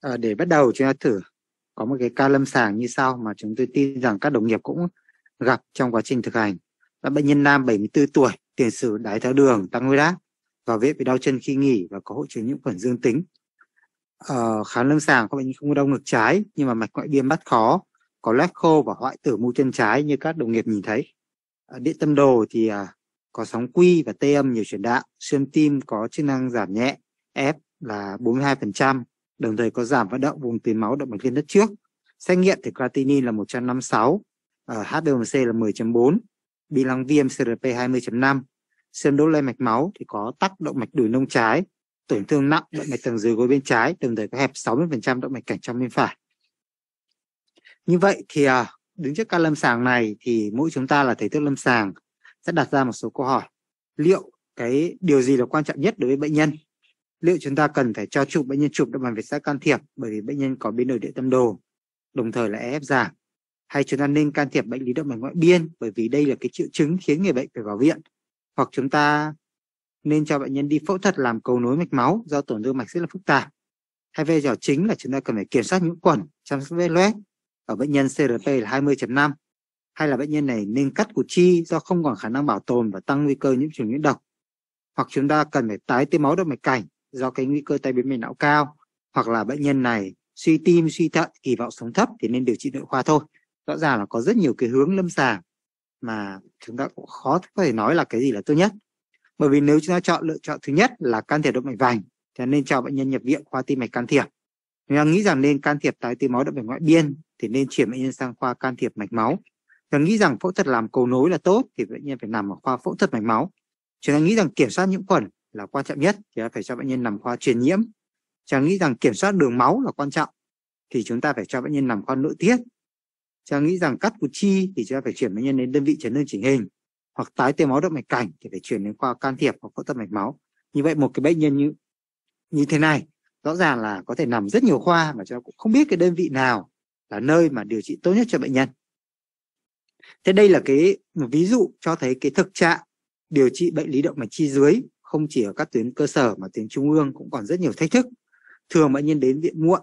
à, để bắt đầu chúng ta thử có một cái ca lâm sàng như sau mà chúng tôi tin rằng các đồng nghiệp cũng gặp trong quá trình thực hành là bệnh nhân nam 74 tuổi tiền sử đái tháo đường tăng huyết áp vào viện bị đau chân khi nghỉ và có hội chứng nhiễm khuẩn dương tính ờ, khám lâm sàng các bệnh nhân không có đau ngực trái nhưng mà mạch ngoại biên bắt khó có lép khô và hoại tử mu chân trái như các đồng nghiệp nhìn thấy ở ờ, điện tâm đồ thì à, có sóng quy và tê âm nhiều chuyển đạo xương tim có chức năng giảm nhẹ ép là 42% đồng thời có giảm vận động vùng tuyến máu động mạch liên đất trước. Xét nghiệm thì creatinin là 156, ở HbA1c là 10.4, bị lăng viêm CRP 20.5, xem đốt lây mạch máu thì có tắc động mạch đùi nông trái, tổn thương nặng động mạch tầng dưới gối bên trái, đồng thời có hẹp 60% động mạch cảnh trong bên phải. Như vậy thì ờ, đứng trước ca lâm sàng này thì mỗi chúng ta là thầy thuốc lâm sàng sẽ đặt ra một số câu hỏi. Liệu cái điều gì là quan trọng nhất đối với bệnh nhân? liệu chúng ta cần phải cho chụp bệnh nhân chụp động mạch việt giã can thiệp bởi vì bệnh nhân có biến đổi địa tâm đồ, đồng thời là ép e giảm, hay chúng ta nên can thiệp bệnh lý động mạch ngoại biên bởi vì đây là cái triệu chứng khiến người bệnh phải vào viện, hoặc chúng ta nên cho bệnh nhân đi phẫu thuật làm cầu nối mạch máu do tổn thương mạch rất là phức tạp. Hay về giờ chính là chúng ta cần phải kiểm soát nhiễm khuẩn, chăm sóc vết loét ở bệnh nhân CRP là 20.5 hay là bệnh nhân này nên cắt cụt chi do không còn khả năng bảo tồn và tăng nguy cơ nhiễm trùng nhiễm độc hoặc chúng ta cần phải tái tê máu động mạch cảnh do cái nguy cơ tai biến mạch não cao hoặc là bệnh nhân này suy tim suy thận kỳ vọng sống thấp thì nên điều trị nội khoa thôi rõ ràng là có rất nhiều cái hướng lâm sàng mà chúng ta cũng khó có thể nói là cái gì là tốt nhất bởi vì nếu chúng ta chọn lựa chọn thứ nhất là can thiệp động mạch vành thì nên cho bệnh nhân nhập viện khoa tim mạch can thiệp nếu nghĩ rằng nên can thiệp tái tim máu động mạch ngoại biên thì nên chuyển bệnh nhân sang khoa can thiệp mạch máu chúng nghĩ rằng phẫu thuật làm cầu nối là tốt thì bệnh nhân phải nằm ở khoa phẫu thuật mạch máu chúng ta nghĩ rằng kiểm soát nhiễm khuẩn là quan trọng nhất thì phải cho bệnh nhân nằm khoa truyền nhiễm Chàng nghĩ rằng kiểm soát đường máu là quan trọng thì chúng ta phải cho bệnh nhân nằm khoa nội tiết Chàng nghĩ rằng cắt cụt chi thì chúng ta phải chuyển bệnh nhân đến đơn vị chấn thương chỉnh hình hoặc tái tiêu máu động mạch cảnh thì phải chuyển đến khoa can thiệp hoặc phẫu thuật mạch máu như vậy một cái bệnh nhân như như thế này rõ ràng là có thể nằm rất nhiều khoa mà chúng ta cũng không biết cái đơn vị nào là nơi mà điều trị tốt nhất cho bệnh nhân thế đây là cái một ví dụ cho thấy cái thực trạng điều trị bệnh lý động mạch chi dưới không chỉ ở các tuyến cơ sở mà tuyến trung ương cũng còn rất nhiều thách thức. Thường bệnh nhân đến viện muộn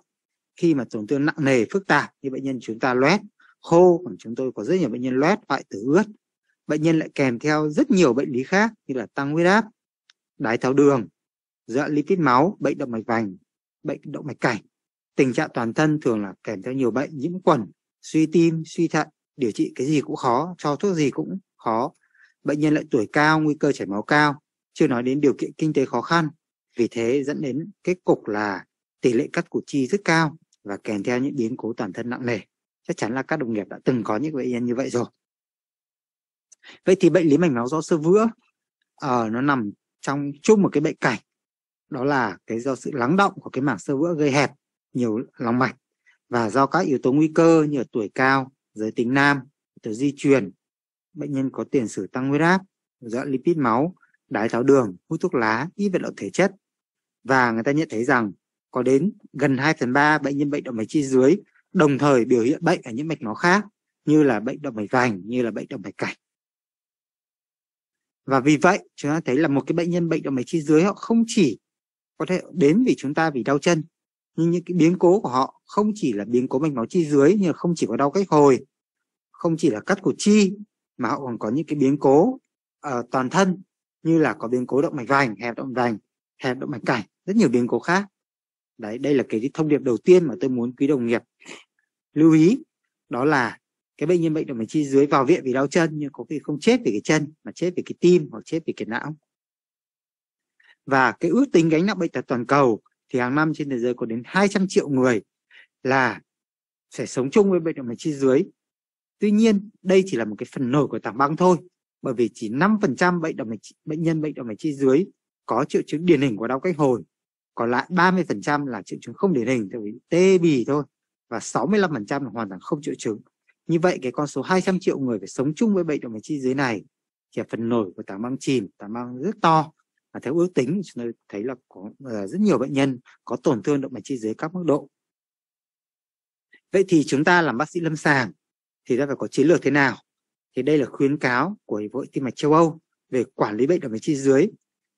khi mà tổn thương nặng nề phức tạp như bệnh nhân chúng ta loét, khô, còn chúng tôi có rất nhiều bệnh nhân loét, hoại tử ướt. Bệnh nhân lại kèm theo rất nhiều bệnh lý khác như là tăng huyết áp, đái tháo đường, dọa lipid máu, bệnh động mạch vành, bệnh động mạch cảnh. Tình trạng toàn thân thường là kèm theo nhiều bệnh nhiễm khuẩn, suy tim, suy thận, điều trị cái gì cũng khó, cho thuốc gì cũng khó. Bệnh nhân lại tuổi cao, nguy cơ chảy máu cao, chưa nói đến điều kiện kinh tế khó khăn. Vì thế dẫn đến kết cục là tỷ lệ cắt cử chi rất cao và kèm theo những biến cố toàn thân nặng nề. Chắc chắn là các đồng nghiệp đã từng có những bệnh nhân như vậy rồi. Vậy thì bệnh lý mạch máu do sơ vữa uh, nó nằm trong chung một cái bệnh cảnh đó là cái do sự lắng động của cái mảng sơ vữa gây hẹp nhiều lòng mạch và do các yếu tố nguy cơ như tuổi cao, giới tính nam, từ di truyền, bệnh nhân có tiền sử tăng huyết áp, dọa lipid máu đái tháo đường, hút thuốc lá, ít vận động thể chất. Và người ta nhận thấy rằng có đến gần 2 phần 3 bệnh nhân bệnh động mạch chi dưới đồng thời biểu hiện bệnh ở những mạch máu khác như là bệnh động mạch vành, như là bệnh động mạch cảnh. Và vì vậy chúng ta thấy là một cái bệnh nhân bệnh động mạch chi dưới họ không chỉ có thể đến vì chúng ta vì đau chân nhưng những cái biến cố của họ không chỉ là biến cố mạch máu chi dưới như là không chỉ có đau cách hồi không chỉ là cắt của chi mà họ còn có những cái biến cố uh, toàn thân như là có biến cố động mạch vành hẹp động mạch vành hẹp động mạch cảnh rất nhiều biến cố khác đấy đây là cái thông điệp đầu tiên mà tôi muốn quý đồng nghiệp lưu ý đó là cái bệnh nhân bệnh động mạch chi dưới vào viện vì đau chân nhưng có khi không chết vì cái chân mà chết vì cái tim hoặc chết vì cái não và cái ước tính gánh nặng bệnh tật toàn cầu thì hàng năm trên thế giới có đến 200 triệu người là sẽ sống chung với bệnh động mạch chi dưới tuy nhiên đây chỉ là một cái phần nổi của tảng băng thôi bởi vì chỉ 5% bệnh động mạch bệnh nhân bệnh động mạch chi dưới có triệu chứng điển hình của đau cách hồi còn lại 30% là triệu chứng không điển hình tại vì tê bì thôi và 65% là hoàn toàn không triệu chứng như vậy cái con số 200 triệu người phải sống chung với bệnh động mạch chi dưới này thì phần nổi của tảng băng chìm tảng băng rất to và theo ước tính chúng tôi thấy là có ờ, rất nhiều bệnh nhân có tổn thương động mạch chi dưới các mức độ vậy thì chúng ta làm bác sĩ lâm sàng thì ta phải có chiến lược thế nào thì đây là khuyến cáo của Hiệp hội Tim mạch châu Âu về quản lý bệnh động mạch chi dưới.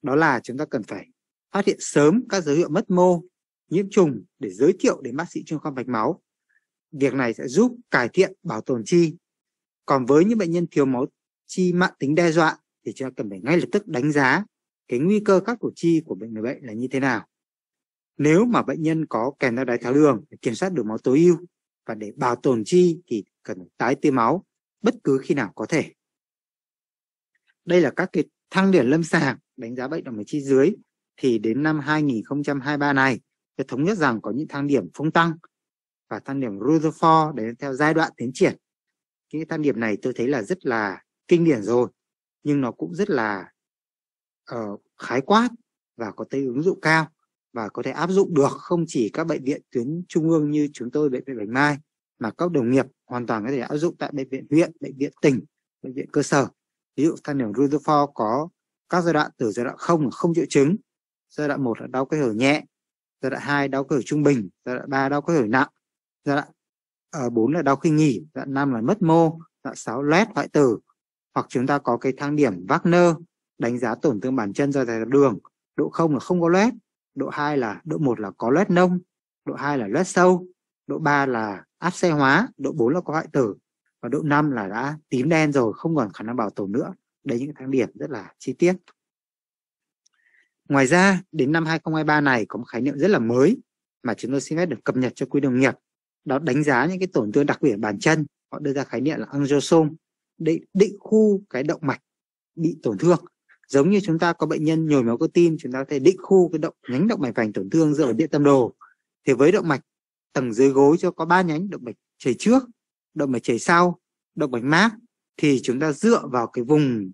Đó là chúng ta cần phải phát hiện sớm các dấu hiệu mất mô, nhiễm trùng để giới thiệu đến bác sĩ chuyên khoa mạch máu. Việc này sẽ giúp cải thiện bảo tồn chi. Còn với những bệnh nhân thiếu máu chi mạng tính đe dọa thì chúng ta cần phải ngay lập tức đánh giá cái nguy cơ các cổ chi của bệnh người bệnh là như thế nào. Nếu mà bệnh nhân có kèm theo đái tháo đường để kiểm soát được máu tối ưu và để bảo tồn chi thì cần tái tiêu máu bất cứ khi nào có thể. Đây là các cái thang điểm lâm sàng đánh giá bệnh động mạch chi dưới thì đến năm 2023 này sẽ thống nhất rằng có những thang điểm phong tăng và thang điểm Rutherford đến theo giai đoạn tiến triển. Cái thang điểm này tôi thấy là rất là kinh điển rồi nhưng nó cũng rất là uh, khái quát và có tính ứng dụng cao và có thể áp dụng được không chỉ các bệnh viện tuyến trung ương như chúng tôi bệnh viện Bạch Mai mà các đồng nghiệp hoàn toàn có thể áp dụng tại bệnh viện huyện bệnh viện tỉnh bệnh viện cơ sở ví dụ thang điểm Rutherford có các giai đoạn từ giai đoạn không là không triệu chứng giai đoạn một là đau cơ hở nhẹ giai đoạn hai đau cơ hở trung bình giai đoạn ba đau cơ hở nặng giai đoạn uh, ờ, 4 là đau khi nghỉ giai đoạn năm là mất mô giai đoạn sáu loét hoại tử hoặc chúng ta có cái thang điểm Wagner đánh giá tổn thương bàn chân do thải đường độ không là không có loét độ 2 là độ 1 là có loét nông độ 2 là loét sâu độ 3 là áp xe hóa độ 4 là có hoại tử và độ 5 là đã tím đen rồi không còn khả năng bảo tồn nữa đấy những tháng điểm rất là chi tiết ngoài ra đến năm 2023 này có một khái niệm rất là mới mà chúng tôi xin phép được cập nhật cho quý đồng nghiệp đó đánh giá những cái tổn thương đặc biệt ở bàn chân họ đưa ra khái niệm là angiosome để định khu cái động mạch bị tổn thương giống như chúng ta có bệnh nhân nhồi máu cơ tim chúng ta có thể định khu cái động nhánh động mạch vành tổn thương dựa ở điện tâm đồ thì với động mạch tầng dưới gối cho có ba nhánh động mạch chảy trước động mạch chảy sau động mạch mác thì chúng ta dựa vào cái vùng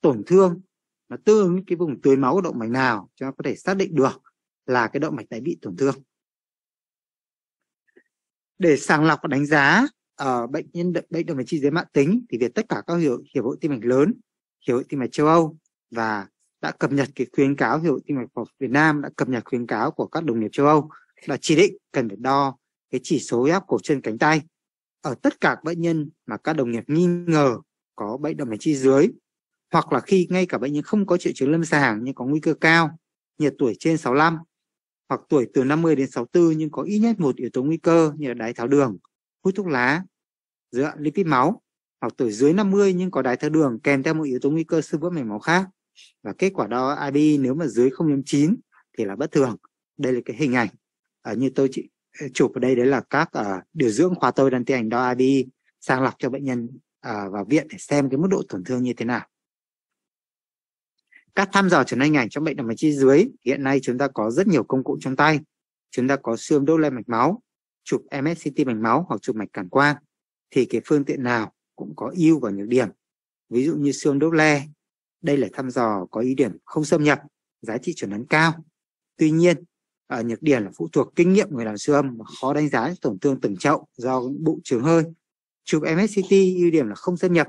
tổn thương nó tương ứng cái vùng tưới máu của động mạch nào cho có thể xác định được là cái động mạch này bị tổn thương để sàng lọc và đánh giá ở ờ, uh, bệnh nhân bệnh động mạch chi dưới mạng tính thì việc tất cả các hiệu hiệp hội tim mạch lớn hiệp hội tim mạch châu âu và đã cập nhật cái khuyến cáo hiệp hội tim mạch của Việt Nam đã cập nhật khuyến cáo của các đồng nghiệp châu Âu là chỉ định cần phải đo cái chỉ số huyết áp cổ chân cánh tay ở tất cả bệnh nhân mà các đồng nghiệp nghi ngờ có bệnh động mạch chi dưới hoặc là khi ngay cả bệnh nhân không có triệu chứng lâm sàng nhưng có nguy cơ cao như tuổi trên 65 hoặc tuổi từ 50 đến 64 nhưng có ít nhất một yếu tố nguy cơ như là đái tháo đường, hút thuốc lá, dựa lipid máu hoặc tuổi dưới 50 nhưng có đái tháo đường kèm theo một yếu tố nguy cơ sơ vữa mạch máu khác và kết quả đo IB nếu mà dưới 0.9 thì là bất thường. Đây là cái hình ảnh ở ờ, như tôi chị chụp ở đây đấy là các uh, điều dưỡng khoa tôi đang tiến hành đo AB sàng lọc cho bệnh nhân uh, vào viện để xem cái mức độ tổn thương như thế nào các thăm dò chẩn đoán hình ảnh trong bệnh động mạch chi dưới hiện nay chúng ta có rất nhiều công cụ trong tay chúng ta có xương đốt lên mạch máu chụp MSCT mạch máu hoặc chụp mạch cản quang thì cái phương tiện nào cũng có ưu và nhược điểm ví dụ như xương đốt le đây là thăm dò có ưu điểm không xâm nhập giá trị chuẩn đoán cao tuy nhiên à, nhược điểm là phụ thuộc kinh nghiệm người làm siêu âm và khó đánh giá tổn thương từng chậu do bụng trường hơi chụp MSCT ưu điểm là không xâm nhập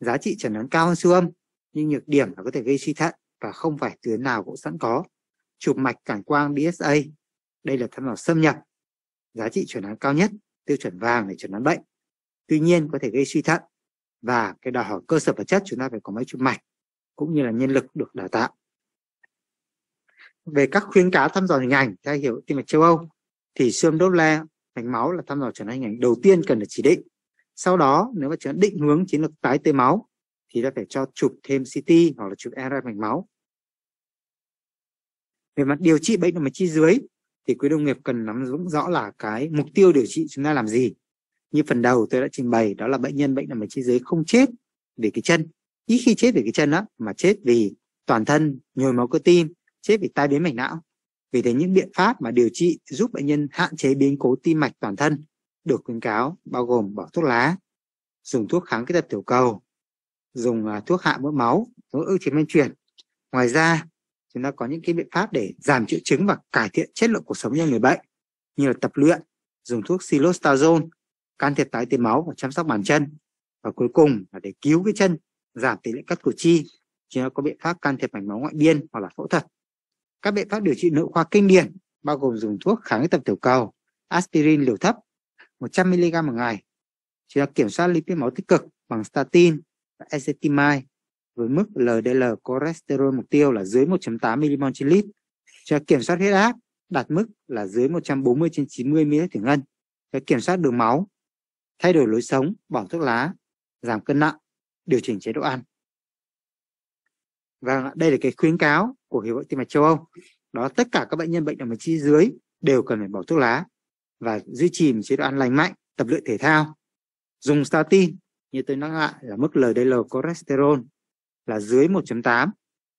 giá trị chẩn đoán cao hơn siêu âm nhưng nhược điểm là có thể gây suy thận và không phải tuyến nào cũng sẵn có chụp mạch cản quang DSA đây là thăm dò xâm nhập giá trị chuẩn đoán cao nhất tiêu chuẩn vàng để chuẩn đoán bệnh tuy nhiên có thể gây suy thận và cái đòi hỏi cơ sở vật chất chúng ta phải có máy chụp mạch cũng như là nhân lực được đào tạo về các khuyến cáo thăm dò hình ảnh theo hiểu tim mạch châu Âu thì siêu đốt le mạch máu là thăm dò chẩn hình ảnh đầu tiên cần được chỉ định sau đó nếu mà chẩn định hướng chiến lược tái tê máu thì ta phải cho chụp thêm CT hoặc là chụp MRI mạch máu về mặt điều trị bệnh động mạch chi dưới thì quý đồng nghiệp cần nắm vững rõ là cái mục tiêu điều trị chúng ta làm gì như phần đầu tôi đã trình bày đó là bệnh nhân bệnh động mạch chi dưới không chết vì cái chân ít khi chết vì cái chân đó mà chết vì toàn thân nhồi máu cơ tim chết vì tai biến mạch não. Vì thế những biện pháp mà điều trị giúp bệnh nhân hạn chế biến cố tim mạch toàn thân được khuyến cáo bao gồm bỏ thuốc lá, dùng thuốc kháng kết tật tiểu cầu, dùng à, thuốc hạ mỡ máu, thuốc ức chế men truyền Ngoài ra, chúng ta có những cái biện pháp để giảm triệu chứng và cải thiện chất lượng cuộc sống cho người bệnh như là tập luyện, dùng thuốc silostazone, can thiệp tái tế máu và chăm sóc bàn chân. Và cuối cùng là để cứu cái chân, giảm tỷ lệ cắt cụt chi, chúng ta có biện pháp can thiệp mạch máu ngoại biên hoặc là phẫu thuật các biện pháp điều trị nội khoa kinh điển bao gồm dùng thuốc kháng huyết tập tiểu cầu, aspirin liều thấp 100 mg một ngày, chỉ là kiểm soát lipid máu tích cực bằng statin và ezetimibe với mức LDL cholesterol mục tiêu là dưới 1.8 mmol trên lít, cho kiểm soát huyết áp đạt mức là dưới 140 trên 90 ml thủy ngân, cho kiểm soát đường máu, thay đổi lối sống, bỏ thuốc lá, giảm cân nặng, điều chỉnh chế độ ăn. Và vâng đây là cái khuyến cáo của hiệp hội tim mạch châu âu đó tất cả các bệnh nhân bệnh động mạch chi dưới đều cần phải bỏ thuốc lá và duy trì một chế độ ăn lành mạnh tập luyện thể thao dùng statin như tôi nói lại là mức LDL cholesterol là dưới 1.8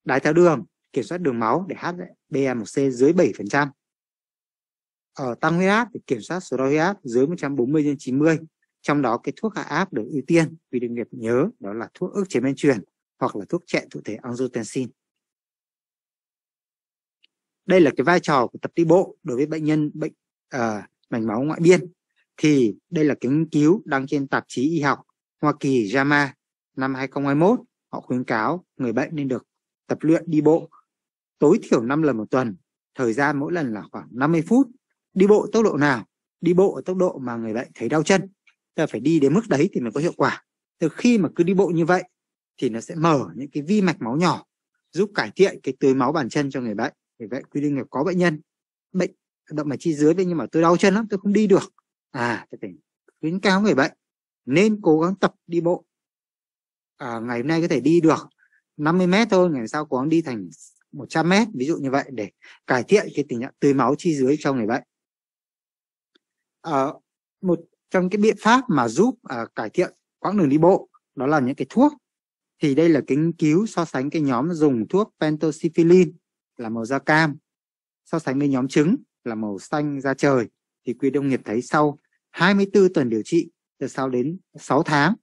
đái tháo đường kiểm soát đường máu để HbA1c dưới 7% ở tăng huyết áp để kiểm soát số đo huyết áp dưới 140 trên 90 trong đó cái thuốc hạ áp được ưu tiên vì đồng nghiệp nhớ đó là thuốc ức chế men truyền hoặc là thuốc chẹn thụ thể angiotensin đây là cái vai trò của tập đi bộ đối với bệnh nhân bệnh uh, mạch máu ngoại biên thì đây là cái nghiên cứu đăng trên tạp chí y học Hoa Kỳ JAMA năm 2021 họ khuyến cáo người bệnh nên được tập luyện đi bộ tối thiểu 5 lần một tuần thời gian mỗi lần là khoảng 50 phút đi bộ tốc độ nào đi bộ ở tốc độ mà người bệnh thấy đau chân ta phải đi đến mức đấy thì mới có hiệu quả từ khi mà cứ đi bộ như vậy thì nó sẽ mở những cái vi mạch máu nhỏ giúp cải thiện cái tưới máu bàn chân cho người bệnh vì vậy quy định là có bệnh nhân bệnh động mạch chi dưới nhưng mà tôi đau chân lắm tôi không đi được à thì phải khuyến cáo người bệnh nên cố gắng tập đi bộ à, ngày hôm nay có thể đi được 50 mét thôi ngày sau cố gắng đi thành 100 mét ví dụ như vậy để cải thiện cái tình trạng tưới máu chi dưới cho người bệnh à, một trong cái biện pháp mà giúp à, cải thiện quãng đường đi bộ đó là những cái thuốc thì đây là kính cứu so sánh cái nhóm dùng thuốc pentosipilin là màu da cam. So sánh với nhóm trứng là màu xanh da trời thì quý Đông nghiệp thấy sau 24 tuần điều trị từ sau đến 6 tháng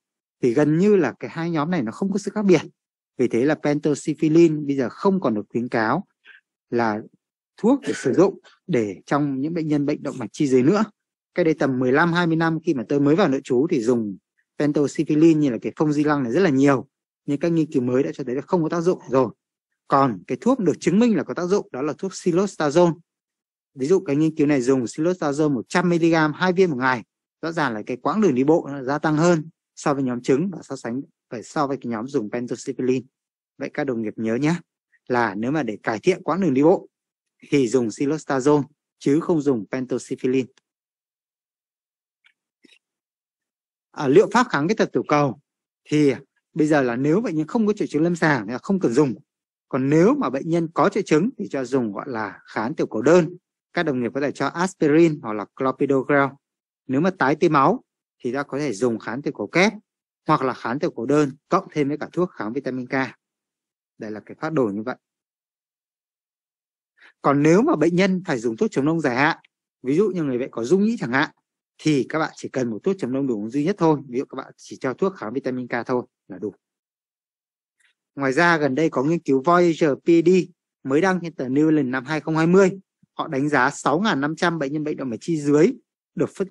thì gần như là cái hai nhóm này nó không có sự khác biệt. Vì thế là pentoxifilin bây giờ không còn được khuyến cáo là thuốc để sử dụng để trong những bệnh nhân bệnh động mạch chi dưới nữa. Cái đây tầm 15 20 năm khi mà tôi mới vào nội trú thì dùng pentoxifilin như là cái phong di lăng này rất là nhiều. Nhưng các nghiên cứu mới đã cho thấy là không có tác dụng rồi còn cái thuốc được chứng minh là có tác dụng đó là thuốc silostazone ví dụ cái nghiên cứu này dùng silostazone 100 mg hai viên một ngày rõ ràng là cái quãng đường đi bộ gia tăng hơn so với nhóm trứng và so sánh phải so với cái nhóm dùng pentosipilin vậy các đồng nghiệp nhớ nhé là nếu mà để cải thiện quãng đường đi bộ thì dùng silostazone chứ không dùng pentosipilin à, liệu pháp kháng cái tật tiểu cầu thì bây giờ là nếu bệnh nhân không có triệu chứng lâm sàng thì không cần dùng còn nếu mà bệnh nhân có triệu chứng thì cho dùng gọi là kháng tiểu cầu đơn các đồng nghiệp có thể cho aspirin hoặc là clopidogrel nếu mà tái tiêu máu thì ta có thể dùng kháng tiểu cầu kép hoặc là kháng tiểu cầu đơn cộng thêm với cả thuốc kháng vitamin K đây là cái phát đồ như vậy còn nếu mà bệnh nhân phải dùng thuốc chống đông dài hạn ví dụ như người bệnh có dung nhĩ chẳng hạn thì các bạn chỉ cần một thuốc chống đông đủ duy nhất thôi ví dụ các bạn chỉ cho thuốc kháng vitamin K thôi là đủ Ngoài ra, gần đây có nghiên cứu Voyager PD mới đăng trên tờ New England năm 2020. Họ đánh giá 6.500 bệnh nhân bệnh động mạch chi dưới được phân,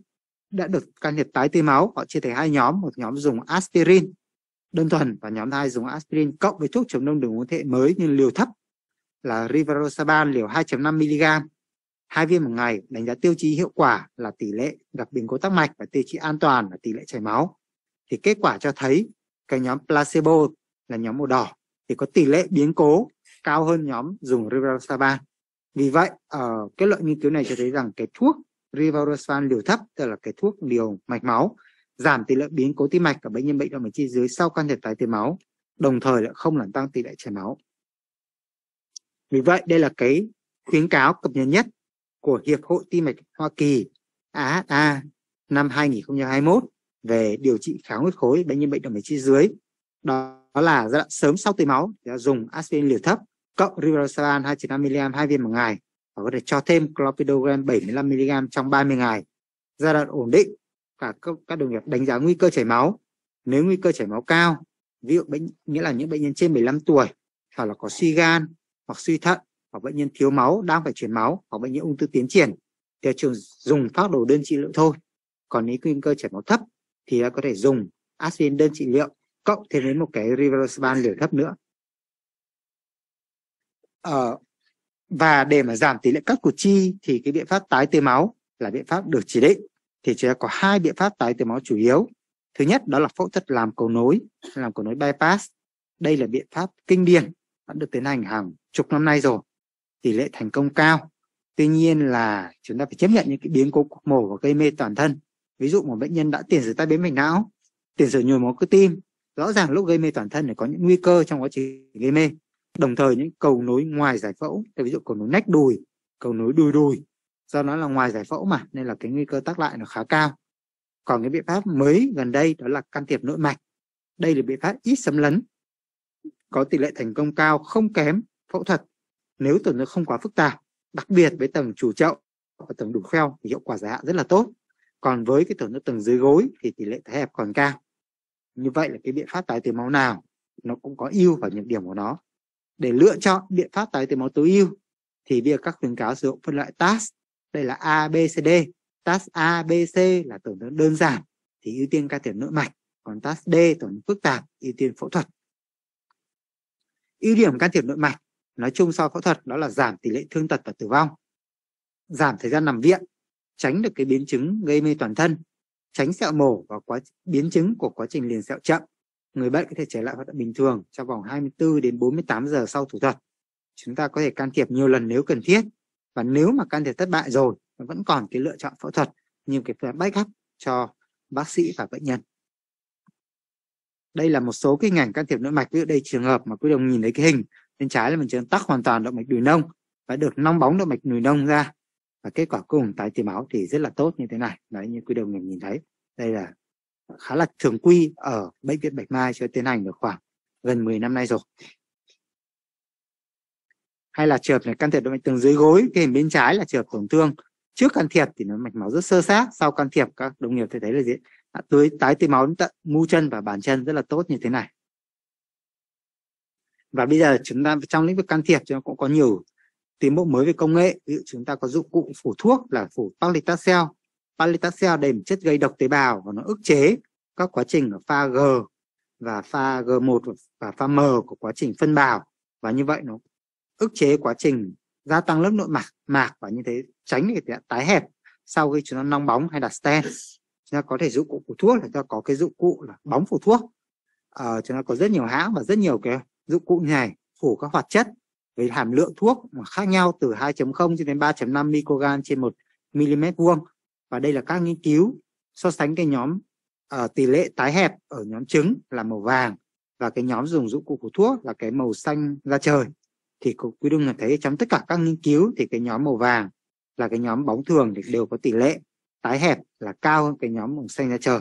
đã được can thiệp tái tưới máu. Họ chia thành hai nhóm, một nhóm dùng aspirin đơn thuần và nhóm hai dùng aspirin cộng với thuốc chống đông đường uống thế hệ mới nhưng liều thấp là rivaroxaban liều 2.5 mg hai viên một ngày đánh giá tiêu chí hiệu quả là tỷ lệ gặp biến cố tắc mạch và tiêu chí an toàn là tỷ lệ chảy máu thì kết quả cho thấy cái nhóm placebo là nhóm màu đỏ thì có tỷ lệ biến cố cao hơn nhóm dùng rivaroxaban vì vậy ở ờ, kết luận nghiên cứu này cho thấy rằng cái thuốc rivaroxaban liều thấp tức là cái thuốc liều mạch máu giảm tỷ lệ biến cố tim mạch ở bệnh nhân bệnh động mạch chi dưới sau can thiệp tái tiến máu đồng thời lại không làm tăng tỷ lệ chảy máu vì vậy đây là cái khuyến cáo cập nhật nhất của Hiệp hội Tim mạch Hoa Kỳ AHA năm 2021 về điều trị kháng huyết khối bệnh nhân bệnh động mạch chi dưới. Đó là giai đoạn sớm sau tưới máu thì dùng aspirin liều thấp cộng rivaroxaban 2.5 mg hai viên một ngày và có thể cho thêm clopidogrel 75 mg trong 30 ngày giai đoạn ổn định cả các, các đồng nghiệp đánh giá nguy cơ chảy máu nếu nguy cơ chảy máu cao ví dụ bệnh nghĩa là những bệnh nhân trên 15 tuổi hoặc là có suy gan hoặc suy thận hoặc bệnh nhân thiếu máu đang phải chuyển máu hoặc bệnh nhân ung thư tiến triển thì trường dùng phác đồ đơn trị liệu thôi còn nếu nguy cơ chảy máu thấp thì có thể dùng aspirin đơn trị liệu cộng thêm đến một cái rivaroxaban liều thấp nữa ờ, và để mà giảm tỷ lệ cắt của chi thì cái biện pháp tái tưới máu là biện pháp được chỉ định thì chúng ta có hai biện pháp tái tưới máu chủ yếu thứ nhất đó là phẫu thuật làm cầu nối làm cầu nối bypass đây là biện pháp kinh điển đã được tiến hành hàng chục năm nay rồi tỷ lệ thành công cao tuy nhiên là chúng ta phải chấp nhận những cái biến cố cục mổ và gây mê toàn thân ví dụ một bệnh nhân đã tiền sử tai biến mạch não tiền sử nhồi máu cơ tim rõ ràng lúc gây mê toàn thân này có những nguy cơ trong quá trình gây mê đồng thời những cầu nối ngoài giải phẫu ví dụ cầu nối nách đùi cầu nối đùi đùi do nó là ngoài giải phẫu mà nên là cái nguy cơ tác lại nó khá cao còn cái biện pháp mới gần đây đó là can thiệp nội mạch đây là biện pháp ít xâm lấn có tỷ lệ thành công cao không kém phẫu thuật nếu tổn thương không quá phức tạp đặc biệt với tầng chủ chậu và tầng đủ kheo thì hiệu quả dài hạn rất là tốt còn với cái tổn thương tầng dưới gối thì tỷ lệ thái hẹp còn cao như vậy là cái biện pháp tái tế máu nào nó cũng có ưu và nhược điểm của nó để lựa chọn biện pháp tái tế máu tối ưu thì bây giờ các khuyến cáo sử dụng phân loại TAS đây là A B C D TAS A B C là tổn thương đơn giản thì ưu tiên can thiệp nội mạch còn TAS D tổn thương phức tạp ưu tiên phẫu thuật ưu điểm can thiệp nội mạch nói chung sau phẫu thuật đó là giảm tỷ lệ thương tật và tử vong giảm thời gian nằm viện tránh được cái biến chứng gây mê toàn thân tránh sẹo mổ và quá biến chứng của quá trình liền sẹo chậm. Người bệnh có thể trở lại hoạt động bình thường trong vòng 24 đến 48 giờ sau thủ thuật. Chúng ta có thể can thiệp nhiều lần nếu cần thiết và nếu mà can thiệp thất bại rồi vẫn còn cái lựa chọn phẫu thuật như cái phương backup cho bác sĩ và bệnh nhân. Đây là một số cái ngành can thiệp nội mạch. Ví dụ đây trường hợp mà quý đồng nhìn thấy cái hình bên trái là mình chấn tắc hoàn toàn động mạch đùi nông và được nong bóng động mạch đùi nông ra và kết quả cuối cùng tái tiêm máu thì rất là tốt như thế này đấy như quý đồng nghiệp nhìn thấy đây là khá là thường quy ở bệnh viện Bạch Mai cho tiến hành được khoảng gần 10 năm nay rồi hay là trượt này can thiệp động mạch tầng dưới gối cái bên trái là trượt tổn thương trước can thiệp thì nó mạch máu rất sơ sát sau can thiệp các đồng nghiệp thấy là gì đã tưới tái tiêm máu đến tận mu chân và bàn chân rất là tốt như thế này và bây giờ chúng ta trong lĩnh vực can thiệp chúng ta cũng có nhiều tiến bộ mới về công nghệ ví dụ chúng ta có dụng cụ phủ thuốc là phủ paclitaxel paclitaxel đây là một chất gây độc tế bào và nó ức chế các quá trình ở pha G và pha G1 và pha M của quá trình phân bào và như vậy nó ức chế quá trình gia tăng lớp nội mạc mạc và như thế tránh cái tái hẹp sau khi chúng nó nong bóng hay đặt stent chúng ta có thể dụng cụ phủ thuốc là chúng ta có cái dụng cụ là bóng phủ thuốc à, chúng ta có rất nhiều hãng và rất nhiều cái dụng cụ như này phủ các hoạt chất với hàm lượng thuốc khác nhau từ 2.0 cho đến 3.5 microgram trên 1 mm vuông và đây là các nghiên cứu so sánh cái nhóm uh, tỷ lệ tái hẹp ở nhóm trứng là màu vàng và cái nhóm dùng dụng cụ của thuốc là cái màu xanh da trời thì quý đông là thấy trong tất cả các nghiên cứu thì cái nhóm màu vàng là cái nhóm bóng thường thì đều có tỷ lệ tái hẹp là cao hơn cái nhóm màu xanh da trời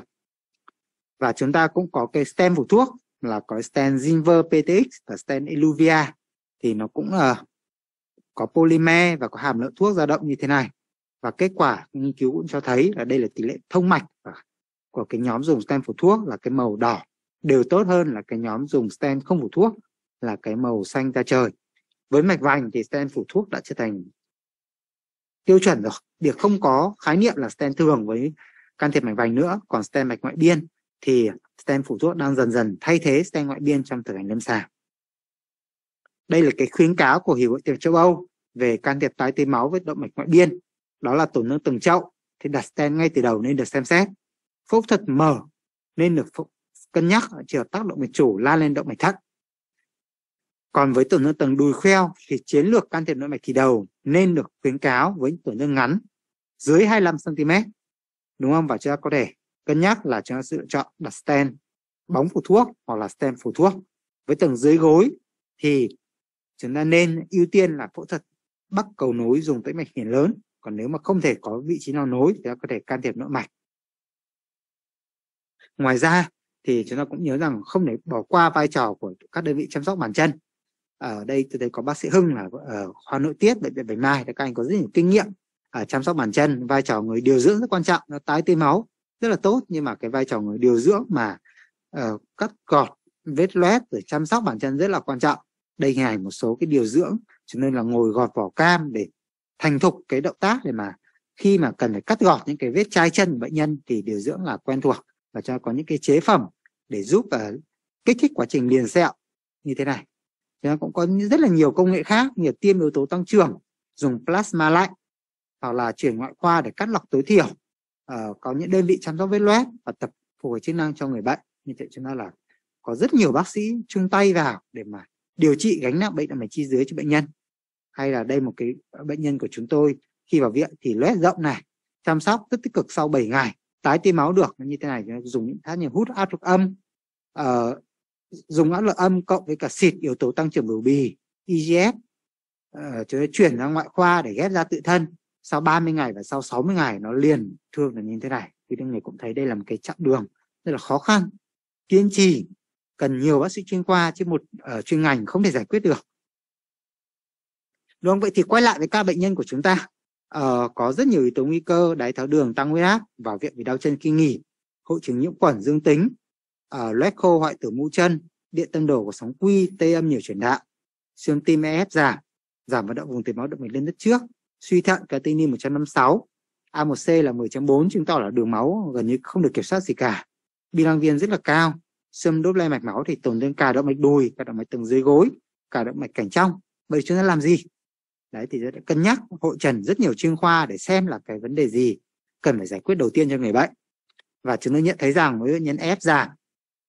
và chúng ta cũng có cái stem của thuốc là có stem Zinver PTX và stem Eluvia thì nó cũng là có polymer và có hàm lượng thuốc dao động như thế này và kết quả nghiên cứu cũng cho thấy là đây là tỷ lệ thông mạch của cái nhóm dùng stent phủ thuốc là cái màu đỏ đều tốt hơn là cái nhóm dùng stent không phủ thuốc là cái màu xanh da trời với mạch vành thì stent phủ thuốc đã trở thành tiêu chuẩn rồi việc không có khái niệm là stent thường với can thiệp mạch vành nữa còn stent mạch ngoại biên thì stent phủ thuốc đang dần dần thay thế stent ngoại biên trong thực hành lâm sàng đây là cái khuyến cáo của Hiệp hội Tiêm châu Âu về can thiệp tái tế máu với động mạch ngoại biên, đó là tổn thương từng chậu thì đặt stent ngay từ đầu nên được xem xét. Phẫu thuật mở nên được phẫu cân nhắc ở chiều tác động mạch chủ la lên động mạch thắt. Còn với tổn thương tầng đùi khoeo thì chiến lược can thiệp nội mạch kỳ đầu nên được khuyến cáo với tổn thương ngắn dưới 25 cm. Đúng không? Và chúng ta có thể cân nhắc là chúng ta sẽ lựa chọn đặt stent bóng phủ thuốc hoặc là stent phủ thuốc. Với tầng dưới gối thì chúng ta nên ưu tiên là phẫu thuật bắc cầu nối dùng tĩnh mạch hiển lớn còn nếu mà không thể có vị trí nào nối thì ta có thể can thiệp nội mạch ngoài ra thì chúng ta cũng nhớ rằng không để bỏ qua vai trò của các đơn vị chăm sóc bàn chân ở đây tôi thấy có bác sĩ Hưng là ở khoa nội tiết bệnh viện Bạch Mai các anh có rất nhiều kinh nghiệm ở chăm sóc bàn chân vai trò người điều dưỡng rất quan trọng nó tái tê máu rất là tốt nhưng mà cái vai trò người điều dưỡng mà uh, cắt gọt vết loét rồi chăm sóc bàn chân rất là quan trọng đầy nhài một số cái điều dưỡng cho nên là ngồi gọt vỏ cam để thành thục cái động tác để mà khi mà cần phải cắt gọt những cái vết chai chân bệnh nhân thì điều dưỡng là quen thuộc và cho có những cái chế phẩm để giúp uh, kích thích quá trình liền sẹo như thế này Thế cũng có rất là nhiều công nghệ khác như tiêm yếu tố tăng trưởng dùng plasma lạnh hoặc là chuyển ngoại khoa để cắt lọc tối thiểu uh, có những đơn vị chăm sóc vết loét và tập phục hồi chức năng cho người bệnh như vậy chúng ta là có rất nhiều bác sĩ chung tay vào để mà điều trị gánh nặng bệnh động mạch chi dưới cho bệnh nhân hay là đây một cái bệnh nhân của chúng tôi khi vào viện thì loét rộng này chăm sóc rất tích cực sau 7 ngày tái tiêm máu được như thế này dùng những thác như hút áp lực âm uh, dùng áp lực âm cộng với cả xịt yếu tố tăng trưởng biểu bì IGF e uh, ờ, chuyển ra ngoại khoa để ghép ra tự thân sau 30 ngày và sau 60 ngày nó liền thương là như thế này thì anh người cũng thấy đây là một cái chặng đường rất là khó khăn kiên trì cần nhiều bác sĩ chuyên khoa chứ một uh, chuyên ngành không thể giải quyết được đúng vậy thì quay lại với ca bệnh nhân của chúng ta uh, có rất nhiều yếu tố nguy cơ đái tháo đường tăng huyết áp vào viện vì đau chân khi nghỉ hội chứng nhiễm khuẩn dương tính uh, loét khô hoại tử mũ chân điện tâm đồ của sóng quy tê âm nhiều chuyển đạo siêu tim ef giảm giảm vận động vùng tiền máu động mạch lên đất trước suy thận creatinine 156 A1C là 10.4 chứng tỏ là đường máu gần như không được kiểm soát gì cả. Bilan viên rất là cao, xâm đốt lên mạch máu thì tổn thương cả động mạch đùi cả động mạch tầng dưới gối cả động mạch cảnh trong vậy chúng ta làm gì đấy thì tôi đã cân nhắc hội trần rất nhiều chuyên khoa để xem là cái vấn đề gì cần phải giải quyết đầu tiên cho người bệnh và chúng tôi nhận thấy rằng với nhân ép giảm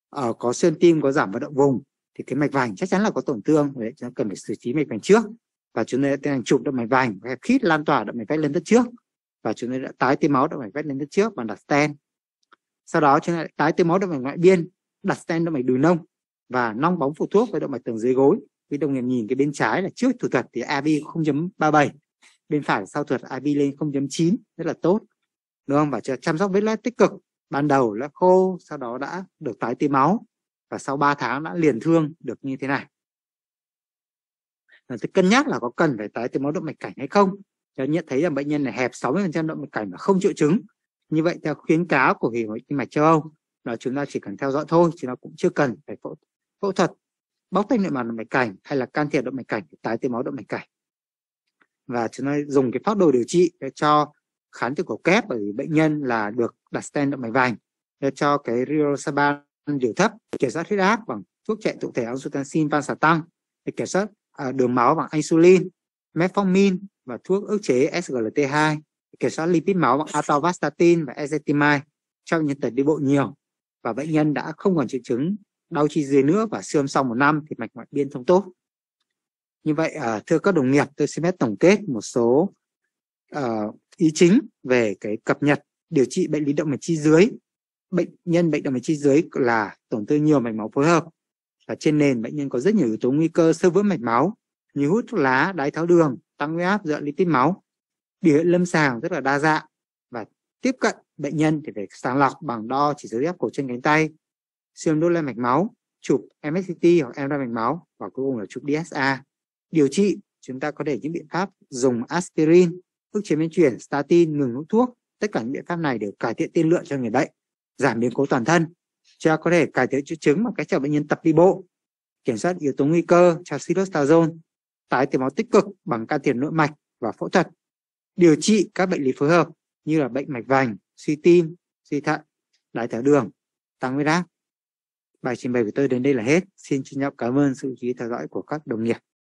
ở có xương tim có giảm vận động vùng thì cái mạch vành chắc chắn là có tổn thương đấy chúng ta cần phải xử trí mạch vành trước và chúng tôi đã tiến hành chụp động mạch vành và khít lan tỏa động mạch vách lên đất trước và chúng tôi đã tái tiêm máu động mạch vách lên đất trước bằng đặt stent sau đó chúng ta tái tiêm máu động mạch ngoại biên đặt stent động mạch đùi nông và nong bóng phụ thuốc với động mạch tầng dưới gối quý đồng nghiệp nhìn cái bên trái là trước thủ thuật thì AB 0.37 bên phải sau thuật AB lên 0.9 rất là tốt đúng không và chăm sóc vết loét tích cực ban đầu là khô sau đó đã được tái tiêm máu và sau 3 tháng đã liền thương được như thế này là tôi cân nhắc là có cần phải tái tiêm máu động mạch cảnh hay không cho nhận thấy là bệnh nhân này hẹp 60% động mạch cảnh mà không triệu chứng như vậy theo khuyến cáo của hệ mạch châu Âu là chúng ta chỉ cần theo dõi thôi chúng nó cũng chưa cần phải phẫu, phẫu thuật bóc tách niệm mạc động mạch cảnh hay là can thiệp động mạch cảnh tái tế máu động mạch cảnh và chúng ta dùng cái phác đồ điều trị để cho khán tiểu cổ kép ở bệnh nhân là được đặt stent động mạch vành để cho cái rilosaban điều thấp kiểm soát huyết áp bằng thuốc chạy tụ thể angiotensin vansatang để kiểm soát à, đường máu bằng insulin metformin và thuốc ức chế SGLT2 kiểm soát lipid máu bằng atorvastatin và ezetimibe cho những tật đi bộ nhiều và bệnh nhân đã không còn triệu chứng đau chi dưới nữa và siêu âm sau một năm thì mạch ngoại biên thông tốt. Như vậy à, thưa các đồng nghiệp, tôi xin phép tổng kết một số à, ý chính về cái cập nhật điều trị bệnh lý động mạch chi dưới. Bệnh nhân bệnh động mạch chi dưới là tổn thương nhiều mạch máu phối hợp và trên nền bệnh nhân có rất nhiều yếu tố nguy cơ sơ vữa mạch máu như hút thuốc lá, đái tháo đường, tăng huyết áp, dọa lipid máu. Biểu hiện lâm sàng rất là đa dạng và tiếp cận bệnh nhân thì phải sàng lọc bằng đo chỉ số huyết áp cổ chân cánh tay, siêu đốt lên mạch máu, chụp MSCT hoặc MRI mạch máu và cuối cùng là chụp DSA. Điều trị chúng ta có thể những biện pháp dùng aspirin, ức chế biến chuyển, statin, ngừng hút thuốc. Tất cả những biện pháp này đều cải thiện tiên lượng cho người bệnh, giảm biến cố toàn thân. Chúng có thể cải thiện triệu chứng bằng cách cho bệnh nhân tập đi bộ, kiểm soát yếu tố nguy cơ cho silostazone, tái tiền máu tích cực bằng can thiệp nội mạch và phẫu thuật. Điều trị các bệnh lý phối hợp như là bệnh mạch vành, suy tim suy thận đái tháo đường tăng huyết áp bài trình bày của tôi đến đây là hết xin trân trọng cảm ơn sự chú ý theo dõi của các đồng nghiệp